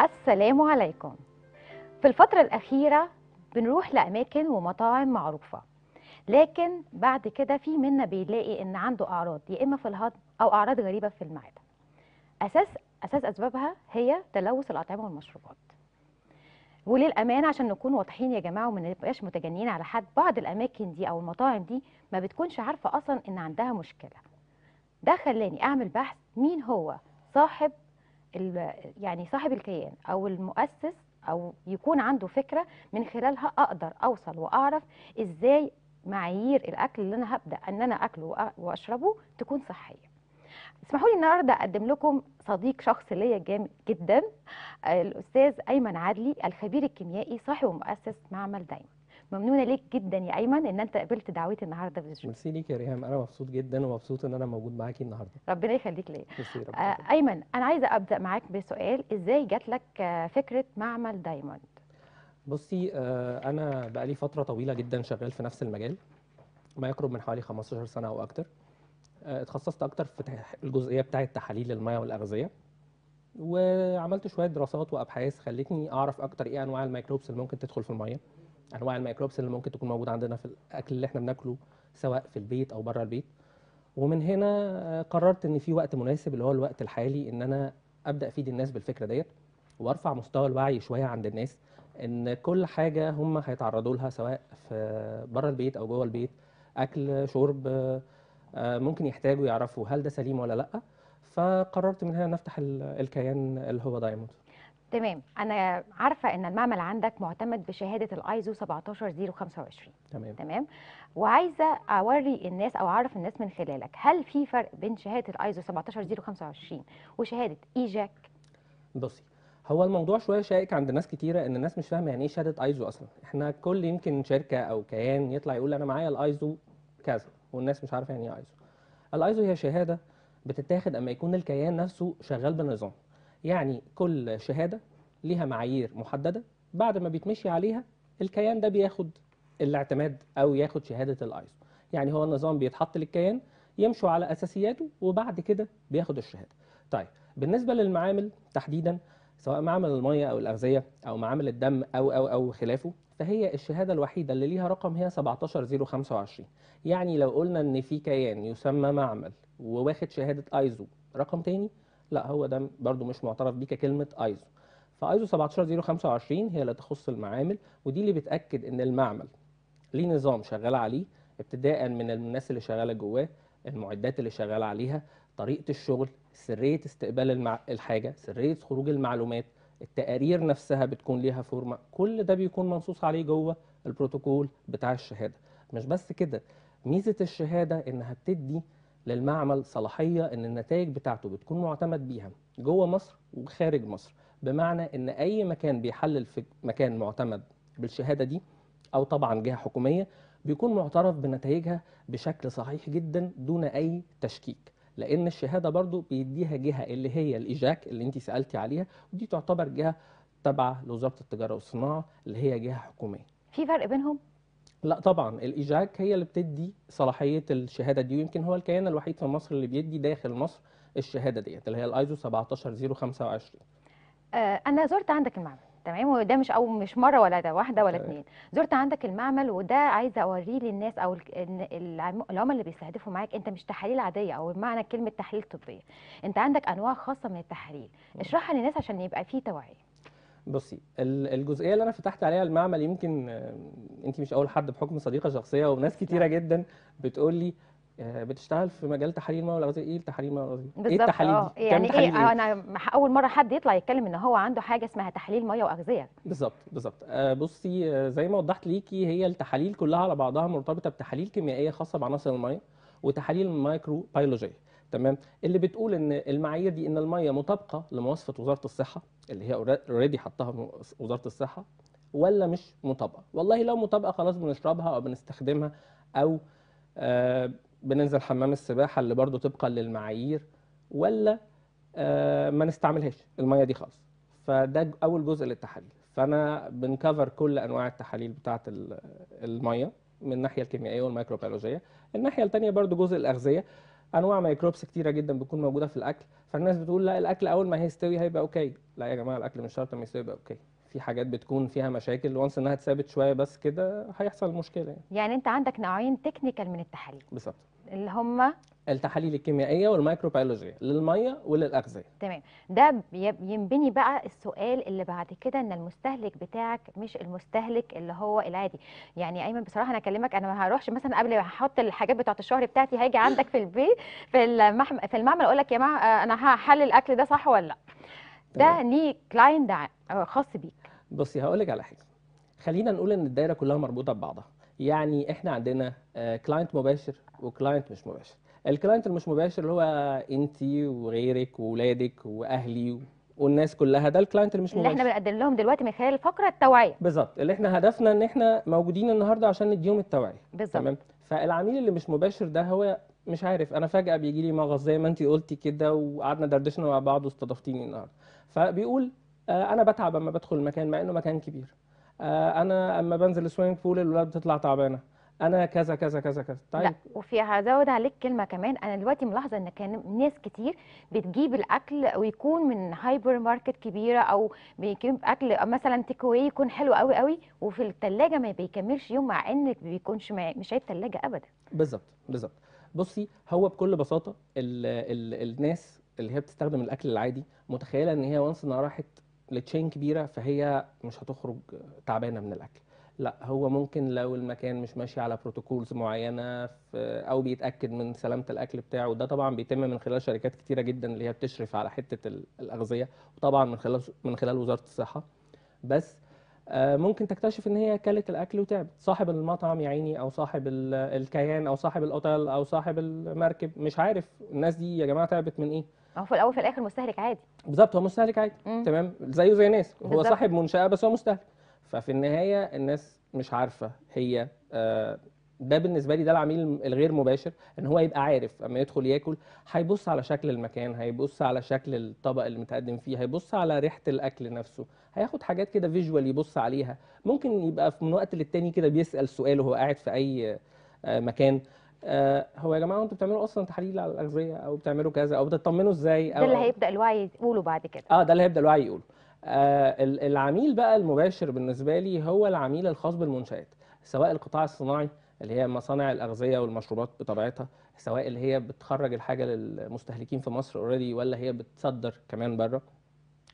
السلام عليكم في الفترة الأخيرة بنروح لأماكن ومطاعم معروفة لكن بعد كده في منا بيلاقي إن عنده أعراض يا إما في الهضم أو أعراض غريبة في المعدة أساس أساس أسبابها هي تلوث الأطعمة والمشروبات وللأمانة عشان نكون واضحين يا جماعة وما نبقاش متجنين على حد بعض الأماكن دي أو المطاعم دي ما بتكونش عارفة أصلا إن عندها مشكلة ده خلاني أعمل بحث مين هو صاحب يعني صاحب الكيان او المؤسس او يكون عنده فكره من خلالها اقدر اوصل واعرف ازاي معايير الاكل اللي انا هبدا ان انا اكله واشربه تكون صحيه اسمحوا لي النهارده اقدم لكم صديق شخص ليا جامد جدا الاستاذ ايمن عدلي الخبير الكيميائي صاحب ومؤسس معمل دايما ممنونه ليك جدا يا ايمن ان انت قبلت دعوتي النهارده في ميرسي ليك يا ريهام انا مبسوط جدا ومبسوط ان انا موجود معاكي النهارده ربنا يخليك ليا آه، ايمن انا عايزه ابدا معاك بسؤال ازاي جات لك آه، فكره معمل دايموند بصي آه انا بقالي فتره طويله جدا شغال في نفس المجال ما يقرب من حوالي 15 سنه او اكتر آه، اتخصصت اكتر في الجزئيه بتاعه تحاليل المياه والاغذيه وعملت شويه دراسات وابحاث خلتني اعرف اكتر ايه انواع الميكروبس اللي ممكن تدخل في الميه انواع الميكروبس اللي ممكن تكون موجوده عندنا في الاكل اللي احنا بناكله سواء في البيت او بره البيت ومن هنا آه، قررت ان في وقت مناسب اللي هو الوقت الحالي ان انا ابدا افيد الناس بالفكره ديت وارفع مستوى الوعي شويه عند الناس ان كل حاجه هم هيتعرضوا لها سواء في بره البيت او جوه البيت اكل شرب آه، ممكن يحتاجوا يعرفوا هل ده سليم ولا لا فقررت من هنا نفتح الكيان اللي هو دايموند تمام انا عارفه ان المعمل عندك معتمد بشهاده الايزو 17025 تمام تمام وعايزه اوري الناس او اعرف الناس من خلالك هل في فرق بين شهاده الايزو 17025 وشهاده ايجاك بصي هو الموضوع شويه شائك عند ناس كتيره ان الناس مش فاهمه يعني ايه شهاده ايزو اصلا احنا كل يمكن شركه او كيان يطلع يقول انا معايا الايزو كذا والناس مش عارفه يعني ايه ايزو الايزو هي شهاده بتتاخد اما يكون الكيان نفسه شغال بنظام يعني كل شهادة ليها معايير محددة بعد ما بيتمشي عليها الكيان ده بياخد الاعتماد او ياخد شهادة الايزو يعني هو النظام بيتحط للكيان يمشوا على اساسياته وبعد كده بياخد الشهادة طيب بالنسبة للمعامل تحديدا سواء معامل المية او الاغذية او معامل الدم او او او خلافه فهي الشهادة الوحيدة اللي ليها رقم هي 17025 يعني لو قلنا ان في كيان يسمى معمل وواخد شهادة ايزو رقم تاني لا هو ده برده مش معترف بيه ككلمه ايزو فايزو 17025 هي اللي تخص المعامل ودي اللي بتاكد ان المعمل ليه نظام شغال عليه ابتداء من الناس اللي شغاله جواه المعدات اللي شغال عليها طريقه الشغل سريه استقبال المع... الحاجه سريه خروج المعلومات التقارير نفسها بتكون ليها فورمه كل ده بيكون منصوص عليه جوه البروتوكول بتاع الشهاده مش بس كده ميزه الشهاده انها بتدي للمعمل صلاحيه ان النتائج بتاعته بتكون معتمد بيها جوه مصر وخارج مصر بمعنى ان اي مكان بيحلل في مكان معتمد بالشهاده دي او طبعا جهه حكوميه بيكون معترف بنتائجها بشكل صحيح جدا دون اي تشكيك لان الشهاده برضو بيديها جهه اللي هي الايجاك اللي انت سالتي عليها ودي تعتبر جهه تابعه لوزاره التجاره والصناعه اللي هي جهه حكوميه في فرق بينهم لا طبعا الايجاك هي اللي بتدي صلاحيه الشهاده دي ويمكن هو الكيان الوحيد في مصر اللي بيدي داخل مصر الشهاده ديت اللي هي الايزو 17025 آه انا زرت عندك المعمل تمام وده مش او مش مره ولا ده واحده ولا اثنين زرت عندك المعمل وده عايزه اوريه للناس او العملاء اللي بيستهدفوا معاك انت مش تحاليل عاديه او بمعنى كلمه تحاليل طبيه انت عندك انواع خاصه من التحاليل اشرحها للناس عشان يبقى في توعيه بصي الجزئيه اللي انا فتحت عليها المعمل يمكن انت آه، مش اول حد بحكم صديقه شخصيه وناس كتيره نعم. جدا بتقول لي آه، بتشتغل في مجال تحاليل المواد الغذائيه ايه التحاليل المواد الغذائيه ايه التحاليل آه، يعني ايه, إيه؟ انا اول مره حد يطلع يتكلم ان هو عنده حاجه اسمها تحاليل ميه واغذيه بالظبط بالظبط بصي زي ما وضحت ليكي هي التحاليل كلها على بعضها مرتبطه بتحاليل كيميائيه خاصه بعناصر الميه وتحاليل مايكرو بيولوجيه تمام اللي بتقول ان المعايير دي ان الميه مطابقه لمواصفه وزاره الصحه اللي هي اوريدي حطها وزاره الصحه ولا مش مطابقه والله لو مطابقه خلاص بنشربها او بنستخدمها او آه بننزل حمام السباحه اللي برضو طبقا للمعايير ولا آه ما نستعملهاش الميه دي خالص فده اول جزء للتحاليل فانا بنكفر كل انواع التحاليل بتاعه الميه من الناحيه الكيميائيه والميكروبيولوجيه الناحيه الثانيه برضو جزء الاغذيه انواع ميكروبس كتيره جدا بتكون موجوده في الاكل فالناس بتقول لا الاكل اول ما هيستوي هيبقى اوكي لا يا جماعه الاكل مش شرط ما يستوي يبقى اوكي في حاجات بتكون فيها مشاكل وانس انها اتثبت شويه بس كده هيحصل مشكله يعني. يعني انت عندك نوعين تكنيكال من التحاليل بالظبط اللي هم التحاليل الكيميائيه والمايكروبيولوجيه للميه وللاغذيه تمام ده ينبني بقى السؤال اللي بعد كده ان المستهلك بتاعك مش المستهلك اللي هو العادي يعني ايمن بصراحه انا اكلمك انا ما هروحش مثلا قبل ما احط الحاجات بتاعه الشهر بتاعتي هاجي عندك في البيت في المحم... في المعمل اقول لك يا جماعه انا هحلل الاكل ده صح ولا لا ده ليه كلاينت خاص بيك بصي هقول لك على حاجه خلينا نقول ان الدايره كلها مربوطه ببعضها يعني احنا عندنا كلاينت آه، مباشر وكلاينت مش مباشر الكلاينت المش مباشر اللي هو انت وغيرك واولادك واهلي والناس كلها ده الكلاينت اللي مش مباشر اللي احنا بنقدم لهم دلوقتي من خلال الفقره التوعيه بالظبط اللي احنا هدفنا ان احنا موجودين النهارده عشان نديهم التوعيه بالظبط تمام فالعميل اللي مش مباشر ده هو مش عارف انا فجاه بيجي لي مغص زي ما انت قلتي كده وقعدنا دردشنا مع بعض واستضفتيني النهارده فبيقول آه انا بتعب اما بدخل المكان مع انه مكان كبير آه انا اما بنزل السويمنج بول الاولاد بتطلع تعبانه انا كذا كذا كذا كذا طيب لا وفي هزود عليك كلمه كمان انا دلوقتي ملاحظه ان كان ناس كتير بتجيب الاكل ويكون من هايبر ماركت كبيره او بيجيب اكل مثلا تيك يكون حلو قوي قوي وفي الثلاجه ما بيكملش يوم مع انك بيكونش مش عيب ثلاجه ابدا بالظبط بالظبط بصي هو بكل بساطه الـ الـ الناس اللي هي بتستخدم الاكل العادي متخيله ان هي وانس انها راحت لتشين كبيره فهي مش هتخرج تعبانه من الاكل لا هو ممكن لو المكان مش ماشي على بروتوكولز معينه في او بيتاكد من سلامه الاكل بتاعه وده طبعا بيتم من خلال شركات كتيره جدا اللي هي بتشرف على حته الاغذيه وطبعا من خلال من خلال وزاره الصحه بس آه، ممكن تكتشف ان هي اكلت الاكل وتعبت صاحب المطعم يا عيني او صاحب الكيان او صاحب الاوتيل او صاحب المركب مش عارف الناس دي يا جماعه تعبت من ايه هو في الاول في الاخر مستهلك عادي بالظبط هو مستهلك عادي مم. تمام زيه زي ناس هو صاحب منشاه بس هو مستهلك ففي النهايه الناس مش عارفه هي آه، ده بالنسبه لي ده العميل الغير مباشر ان هو يبقى عارف اما يدخل ياكل هيبص على شكل المكان هيبص على شكل الطبق اللي متقدم فيه هيبص على ريحه الاكل نفسه هياخد حاجات كده فيجوال يبص عليها ممكن يبقى من وقت للتاني كده بيسال سؤال وهو قاعد في اي آه، مكان آه، هو يا جماعه انتوا بتعملوا اصلا تحاليل على الاغذيه او بتعملوا كذا او بتطمنوا ازاي او ده اللي هيبدا الوعي يقوله بعد كده اه ده اللي هيبدا الوعي يقوله آه، العميل بقى المباشر بالنسبه لي هو العميل الخاص بالمنشات سواء القطاع الصناعي اللي هي مصانع الاغذيه والمشروبات بطبيعتها سواء اللي هي بتخرج الحاجه للمستهلكين في مصر اوريدي ولا هي بتصدر كمان بره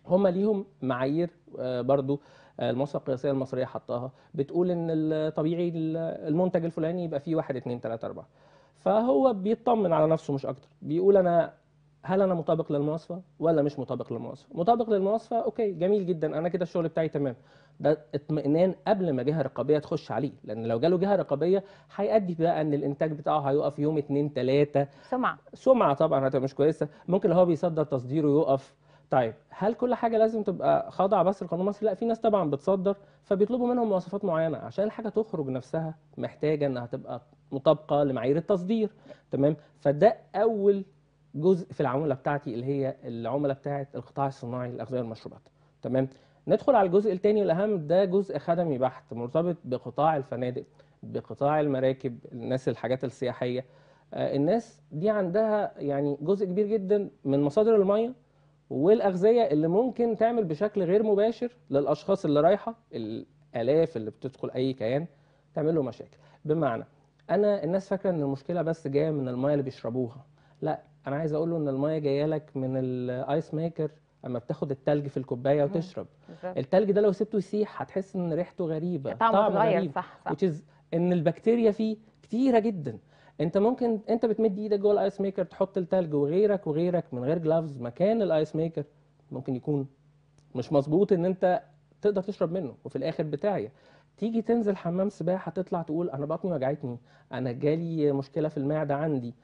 هم ليهم معايير آه، برضو آه، المؤسسه القياسيه المصريه حطاها بتقول ان الطبيعي المنتج الفلاني يبقى فيه 1 2 3 4 فهو بيطمن على نفسه مش اكتر بيقول انا هل انا مطابق للمواصفه ولا مش مطابق للمواصفه مطابق للمواصفه اوكي جميل جدا انا كده الشغل بتاعي تمام ده اطمئنان قبل ما جهه رقابيه تخش عليه لان لو جاله جهه رقابيه هيؤدي بقى ان الانتاج بتاعه هيقف يوم اتنين ثلاثه سمعه سمعه طبعا هتبقى مش كويسه ممكن لو هو بيصدر تصديره يقف طيب هل كل حاجه لازم تبقى خاضعه بس للقانون المصري لا في ناس طبعا بتصدر فبيطلبوا منهم مواصفات معينه عشان الحاجه تخرج نفسها محتاجه انها تبقى مطابقه لمعايير التصدير تمام فده اول جزء في العموله بتاعتي اللي هي العمله بتاعه القطاع الصناعي للاغذيه والمشروبات تمام ندخل على الجزء الثاني الاهم ده جزء خدمي بحت مرتبط بقطاع الفنادق بقطاع المراكب الناس الحاجات السياحيه آه، الناس دي عندها يعني جزء كبير جدا من مصادر الميه والاغذيه اللي ممكن تعمل بشكل غير مباشر للاشخاص اللي رايحه الالاف اللي بتدخل اي كيان تعمل له مشاكل بمعنى انا الناس فاكره ان المشكله بس جايه من الميه اللي بيشربوها لا انا عايز اقول له ان المايه جايه لك من الايس ميكر اما بتاخد التلج في الكوبايه وتشرب التلج ده لو سبته يسيح هتحس ان ريحته غريبه طعمه غريب صح صح ان البكتيريا فيه كتيره جدا انت ممكن انت بتمد ايدك جوه الايس ميكر تحط التلج وغيرك وغيرك من غير جلافز مكان الايس ميكر ممكن يكون مش مظبوط ان انت تقدر تشرب منه وفي الاخر بتاعي تيجي تنزل حمام سباحه تطلع تقول انا بطني وجعتني انا جالي مشكله في المعده عندي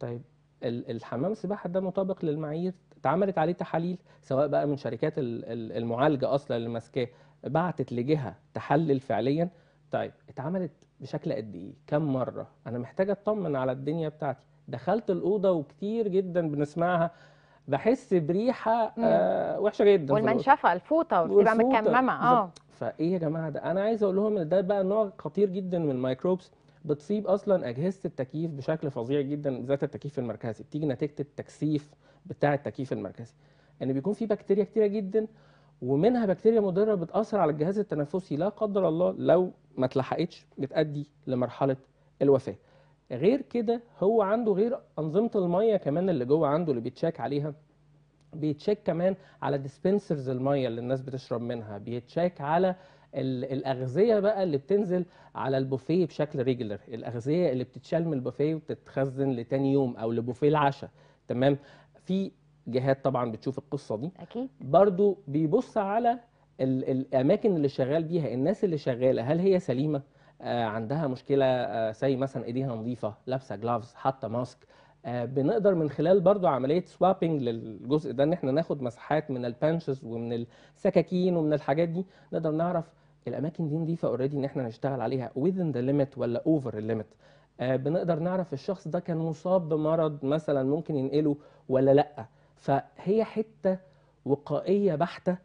طيب الحمام السباحه ده مطابق للمعايير اتعملت عليه تحاليل سواء بقى من شركات المعالجه اصلا اللي ماسكاه بعتت لجهه تحلل فعليا طيب اتعملت بشكل قد ايه كم مره انا محتاجه اطمن على الدنيا بتاعتي دخلت الاوضه وكتير جدا بنسمعها بحس بريحه آه وحشه جدا والمنشفه الفوطه بتبقى مكممه اه فايه يا جماعه ده انا عايز اقول لهم ان ده بقى نوع خطير جدا من الميكروبس بتصيب اصلا اجهزه التكييف بشكل فظيع جدا ذات التكييف المركزي بتيجي نتيجه التكثيف بتاع التكييف المركزي ان يعني بيكون في بكتيريا كتيره جدا ومنها بكتيريا مضره بتاثر على الجهاز التنفسي لا قدر الله لو ما اتلحقتش بتؤدي لمرحله الوفاه غير كده هو عنده غير انظمه الميه كمان اللي جوه عنده اللي بيتشاك عليها بيتشاك كمان على ديسبنسرز الميه اللي الناس بتشرب منها بيتشاك على الاغذيه بقى اللي بتنزل على البوفيه بشكل ريجلر الاغذيه اللي بتتشال من البوفيه وبتتخزن لتاني يوم او لبوفيه العشاء تمام في جهات طبعا بتشوف القصه دي اكيد برضو بيبص على الاماكن اللي شغال بيها الناس اللي شغاله هل هي سليمه آه عندها مشكله آه زي مثلا ايديها نظيفه لابسه جلافز حاطه ماسك آه، بنقدر من خلال برضو عمليه سوابنج للجزء ده ان احنا ناخد مساحات من البانشز ومن السكاكين ومن الحاجات دي نقدر نعرف الاماكن دي نضيفه اوريدي ان احنا نشتغل عليها within the limit ولا over the limit آه، بنقدر نعرف الشخص ده كان مصاب بمرض مثلا ممكن ينقله ولا لا فهي حته وقائيه بحته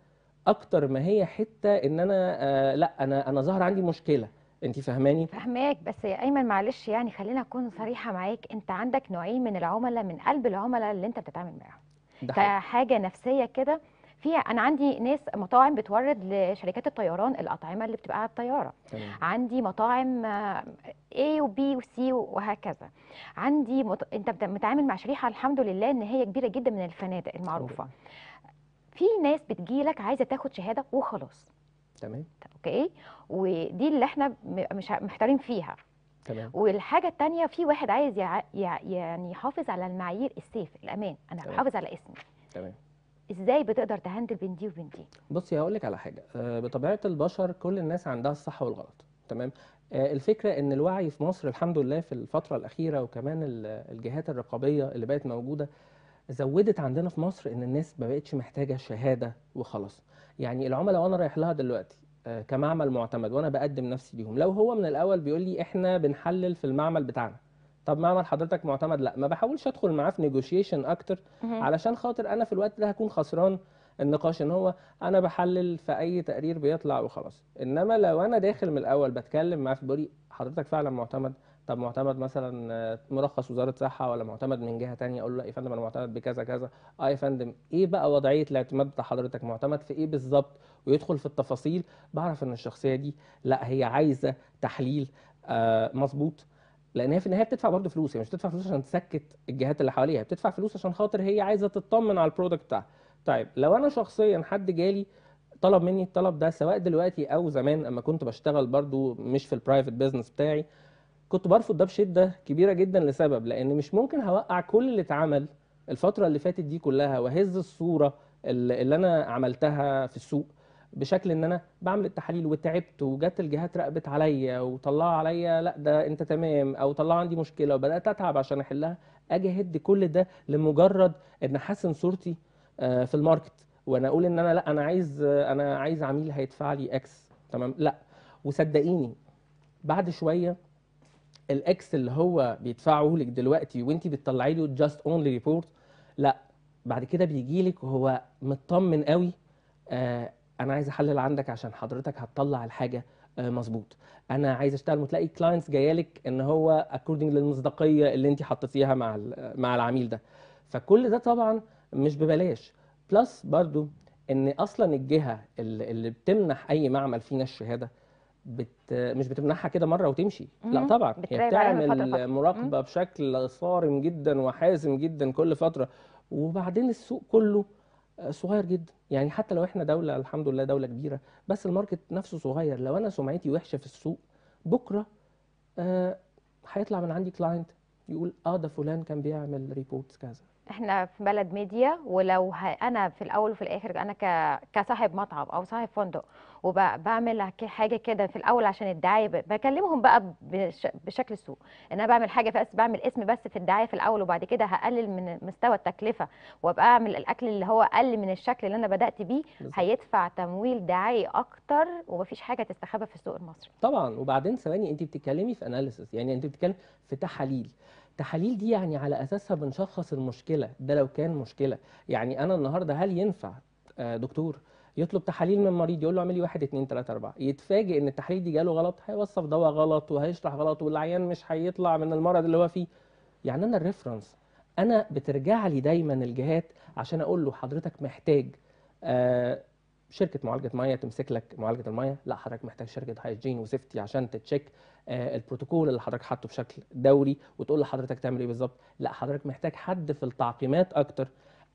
اكتر ما هي حته ان انا آه، لا انا انا ظاهر عندي مشكله انت فهماني فاهماك بس يا ايمن معلش يعني خلينا اكون صريحه معاك انت عندك نوعين من العملاء من قلب العملاء اللي انت بتتعامل معاهم فحاجه نفسيه كده في انا عندي ناس مطاعم بتورد لشركات الطيران الاطعمه اللي بتبقى على الطياره تمام. عندي مطاعم A وبي وسي وهكذا عندي مط... انت متعامل مع شريحه الحمد لله ان هي كبيره جدا من الفنادق المعروفه أوه. في ناس بتجيلك عايزه تاخد شهاده وخلاص تمام اوكي ودي اللي احنا مش محتارين فيها تمام والحاجه الثانيه في واحد عايز يع... يعني يحافظ على المعايير السيف الامان انا بحافظ على اسمي تمام ازاي بتقدر تهندل بين دي وبين دي بصي هقول لك على حاجه آه، بطبيعه البشر كل الناس عندها الصح والغلط تمام آه، الفكره ان الوعي في مصر الحمد لله في الفتره الاخيره وكمان الجهات الرقابيه اللي بقت موجوده زودت عندنا في مصر ان الناس ما بقتش محتاجه شهاده وخلاص يعني العملاء وانا رايح لها دلوقتي آه، كمعمل معتمد وانا بقدم نفسي ليهم لو هو من الاول بيقول لي احنا بنحلل في المعمل بتاعنا طب معمل حضرتك معتمد لا ما بحاولش ادخل معاه في نيجوشيشن اكتر علشان خاطر انا في الوقت ده هكون خسران النقاش ان هو انا بحلل في اي تقرير بيطلع وخلاص انما لو انا داخل من الاول بتكلم معاه في بوري حضرتك فعلا معتمد طب معتمد مثلا مرخص وزاره صحه ولا معتمد من جهه تانية اقول له لا يا فندم انا معتمد بكذا كذا اه يا فندم ايه بقى وضعيه الاعتماد بتاع حضرتك معتمد في ايه بالظبط ويدخل في التفاصيل بعرف ان الشخصيه دي لا هي عايزه تحليل آه مظبوط لان هي في النهايه بتدفع برضه فلوس هي مش بتدفع فلوس عشان تسكت الجهات اللي حواليها بتدفع فلوس عشان خاطر هي عايزه تطمن على البرودكت بتاعها طيب لو انا شخصيا حد جالي طلب مني الطلب ده سواء دلوقتي او زمان اما كنت بشتغل برضو مش في البرايفت بزنس بتاعي كنت برفض ده بشده كبيره جدا لسبب لان مش ممكن هوقع كل اللي اتعمل الفتره اللي فاتت دي كلها واهز الصوره اللي انا عملتها في السوق بشكل ان انا بعمل التحاليل وتعبت وجت الجهات راقبت عليا وطلعوا عليا لا ده انت تمام او طلعوا عندي مشكله وبدات اتعب عشان احلها اجي اهد كل ده لمجرد ان احسن صورتي آه، في الماركت وانا اقول ان انا لا انا عايز انا عايز عميل هيدفع لي اكس تمام لا وصدقيني بعد شويه الاكس اللي هو بيدفعه لك دلوقتي وانت بتطلعي له جاست اونلي ريبورت لا بعد كده بيجي لك وهو مطمن قوي آه انا عايز احلل عندك عشان حضرتك هتطلع الحاجه آه مظبوط انا عايز اشتغل وتلاقي كلاينتس جايه لك ان هو اكوردنج للمصداقيه اللي انت حطيتيها مع مع العميل ده فكل ده طبعا مش ببلاش بلس برضو ان اصلا الجهه اللي بتمنح اي معمل فينا الشهاده بت... مش بتمنحها كده مره وتمشي لا طبعا هي بتعمل مراقبه بشكل صارم جدا وحازم جدا كل فتره وبعدين السوق كله آه، صغير جدا يعني حتى لو احنا دوله الحمد لله دوله كبيره بس الماركت نفسه صغير لو انا سمعتي وحشه في السوق بكره آه، هيطلع آه من عندي كلاينت يقول اه ده فلان كان بيعمل ريبورتس كذا احنا في بلد ميديا ولو انا في الاول وفي الاخر انا كصاحب مطعم او صاحب فندق وبعمل حاجه كده في الاول عشان الدعايه بكلمهم بقى بشكل السوق ان انا بعمل حاجه بس بعمل اسم بس في الدعايه في الاول وبعد كده هقلل من مستوى التكلفه وابقى اعمل الاكل اللي هو اقل من الشكل اللي انا بدات بيه هيدفع تمويل دعائي اكتر ومفيش حاجه تستخبى في السوق المصري طبعا وبعدين ثواني انت بتتكلمي في اناليسيس يعني انت بتتكلمي في تحاليل التحاليل دي يعني على اساسها بنشخص المشكله ده لو كان مشكله يعني انا النهارده هل ينفع آه، دكتور يطلب تحاليل من مريض يقول له اعمل لي 1 2 3 4 يتفاجئ ان التحليل دي جاله غلط هيوصف دواء غلط وهيشرح غلط والعيان مش هيطلع من المرض اللي هو فيه يعني انا الريفرنس انا بترجع لي دايما الجهات عشان اقول له حضرتك محتاج آه شركه معالجه ميه تمسك لك معالجه الميه لا حضرتك محتاج شركه هايجين وسيفتي عشان تتشيك آه، البروتوكول اللي حضرتك حاطه بشكل دوري وتقول لحضرتك تعمل ايه بالظبط لا حضرتك محتاج حد في التعقيمات اكتر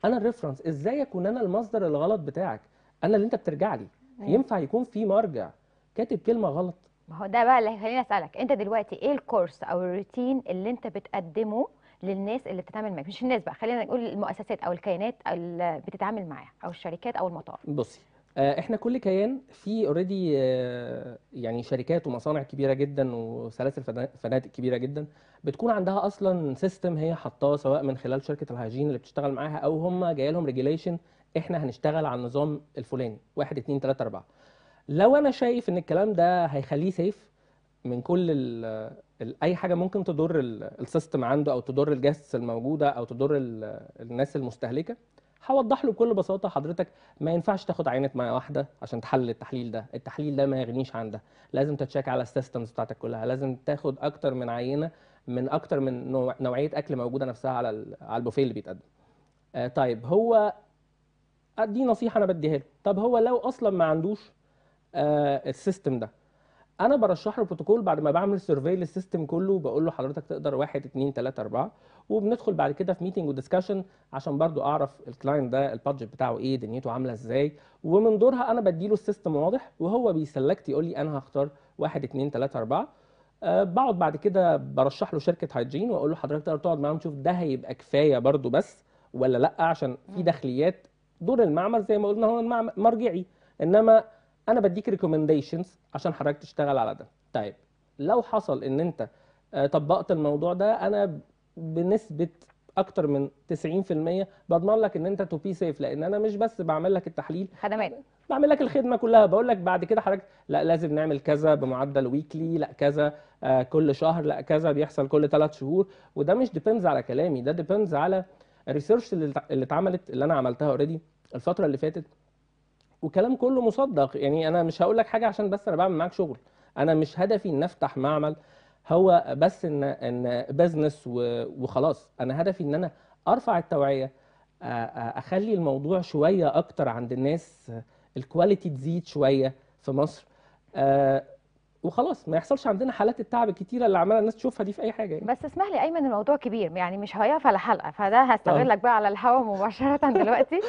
انا الريفرنس ازاي اكون انا المصدر الغلط بتاعك انا اللي انت بترجع لي أيوة. ينفع يكون في مرجع كاتب كلمه غلط ما هو ده بقى اللي هيخليني اسالك انت دلوقتي ايه الكورس او الروتين اللي انت بتقدمه للناس اللي بتتعامل معاك مش الناس بقى خلينا نقول المؤسسات او الكيانات اللي بتتعامل معاها او الشركات او المطاعم بصي آه، احنا كل كيان في اوريدي آه، يعني شركات ومصانع كبيره جدا وسلاسل فنادق كبيره جدا بتكون عندها اصلا سيستم هي حطاه سواء من خلال شركه الهيجين اللي بتشتغل معاها او هم جاي لهم ريجيليشن احنا هنشتغل على النظام الفلاني 1 2 3 4 لو انا شايف ان الكلام ده هيخليه سيف من كل الـ الـ اي حاجه ممكن تضر السيستم عنده او تضر الجاستس الموجوده او تضر الناس المستهلكه هوضح له بكل بساطه حضرتك ما ينفعش تاخد عينه ميه واحده عشان تحلل التحليل ده التحليل ده ما يغنيش عن ده لازم تتشيك على السيستمز بتاعتك كلها لازم تاخد اكتر من عينه من اكتر من نوعيه اكل موجوده نفسها على على البوفيه اللي بيتقدم آه طيب هو دي نصيحه انا بديها له طب هو لو اصلا ما عندوش آه السيستم ده انا برشح له بروتوكول بعد ما بعمل سيرفي للسيستم كله بقول له حضرتك تقدر 1 2 3 4 وبندخل بعد كده في ميتنج وديسكشن عشان برضو اعرف الكلاينت ده البادجت بتاعه ايه دنيته عامله ازاي ومن دورها انا بدي له السيستم واضح وهو بيسلكت يقول لي انا هختار 1 2 3 4 بقعد بعد كده برشح له شركه هايجين واقول له حضرتك تقدر تقعد معاهم تشوف ده هيبقى كفايه برضو بس ولا لا عشان في داخليات دور المعمل زي ما قلنا هو المعمل مرجعي انما انا بديك ريكومنديشنز عشان حضرتك تشتغل على ده طيب لو حصل ان انت آه، طبقت الموضوع ده انا بنسبه اكتر من 90% بضمن لك ان انت تو بي سيف لان انا مش بس بعمل لك التحليل خدمات بعمل لك الخدمه كلها بقول لك بعد كده حضرتك لا لازم نعمل كذا بمعدل ويكلي لا كذا آه، كل شهر لا كذا بيحصل كل ثلاث شهور وده مش ديبندز على كلامي ده ديبندز على الريسيرش اللي اتعملت اللي انا عملتها اوريدي الفتره اللي فاتت وكلام كله مصدق يعني انا مش هقول لك حاجه عشان بس انا بعمل معاك شغل انا مش هدفي ان افتح معمل هو بس ان ان بزنس وخلاص انا هدفي ان انا ارفع التوعيه اخلي الموضوع شويه اكتر عند الناس الكواليتي تزيد شويه في مصر وخلاص ما يحصلش عندنا حالات التعب الكتيره اللي عماله الناس تشوفها دي في اي حاجه يعني. بس اسمح لي ايمن الموضوع كبير يعني مش هيقف على حلقه فده هستغلك آه. بقى على الهوا مباشره دلوقتي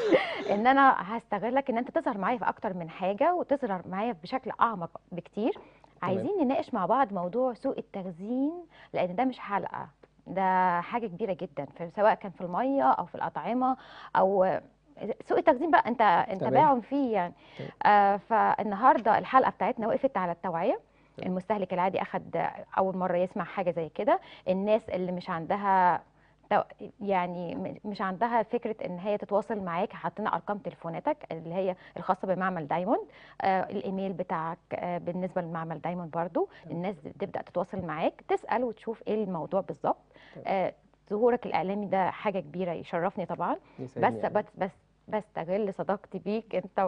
ان انا هستغلك ان انت تظهر معايا في اكتر من حاجه وتظهر معايا بشكل اعمق بكتير عايزين نناقش مع بعض موضوع سوء التخزين لان ده مش حلقه ده حاجه كبيره جدا سواء كان في الميه او في الاطعمه او سوق التخزين بقى انت انت باعهم فيه يعني طيب. آه فالنهارده الحلقه بتاعتنا وقفت على التوعيه المستهلك العادي اخذ اول مره يسمع حاجه زي كده الناس اللي مش عندها يعني مش عندها فكره ان هي تتواصل معاك حاطين ارقام تليفوناتك اللي هي الخاصه بمعمل دايموند آه الايميل بتاعك آه بالنسبه لمعمل دايموند برضو الناس بتبدا تتواصل معاك تسال وتشوف ايه الموضوع بالظبط آه ظهورك الاعلامي ده حاجه كبيره يشرفني طبعا بس بس بس بستغل صداقتي بيك انت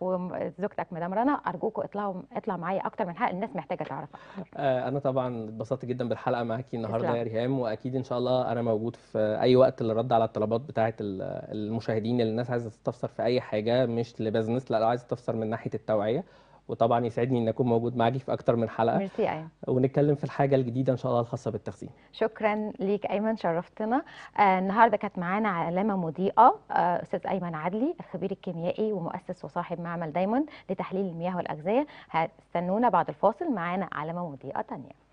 وزوجتك مدام رنا ارجوكم اطلعوا اطلع معايا اكتر من حلقه الناس محتاجه تعرف اكتر آه، انا طبعا اتبسطت جدا بالحلقه معاكي النهارده يا ريهام واكيد ان شاء الله انا موجود في اي وقت للرد على الطلبات بتاعه المشاهدين اللي الناس عايزه تستفسر في اي حاجه مش لبزنس لا لو عايزه تستفسر من ناحيه التوعيه وطبعا يسعدني ان اكون موجود معاكي في اكتر من حلقه ميرسي ايمن ونتكلم في الحاجه الجديده ان شاء الله الخاصه بالتخزين شكرا ليك ايمن شرفتنا آه النهارده كانت معانا علامه مضيئه آه استاذ ايمن عدلي الخبير الكيميائي ومؤسس وصاحب معمل دايموند لتحليل المياه والاغذيه هتستنونا بعد الفاصل معانا علامه مضيئه ثانيه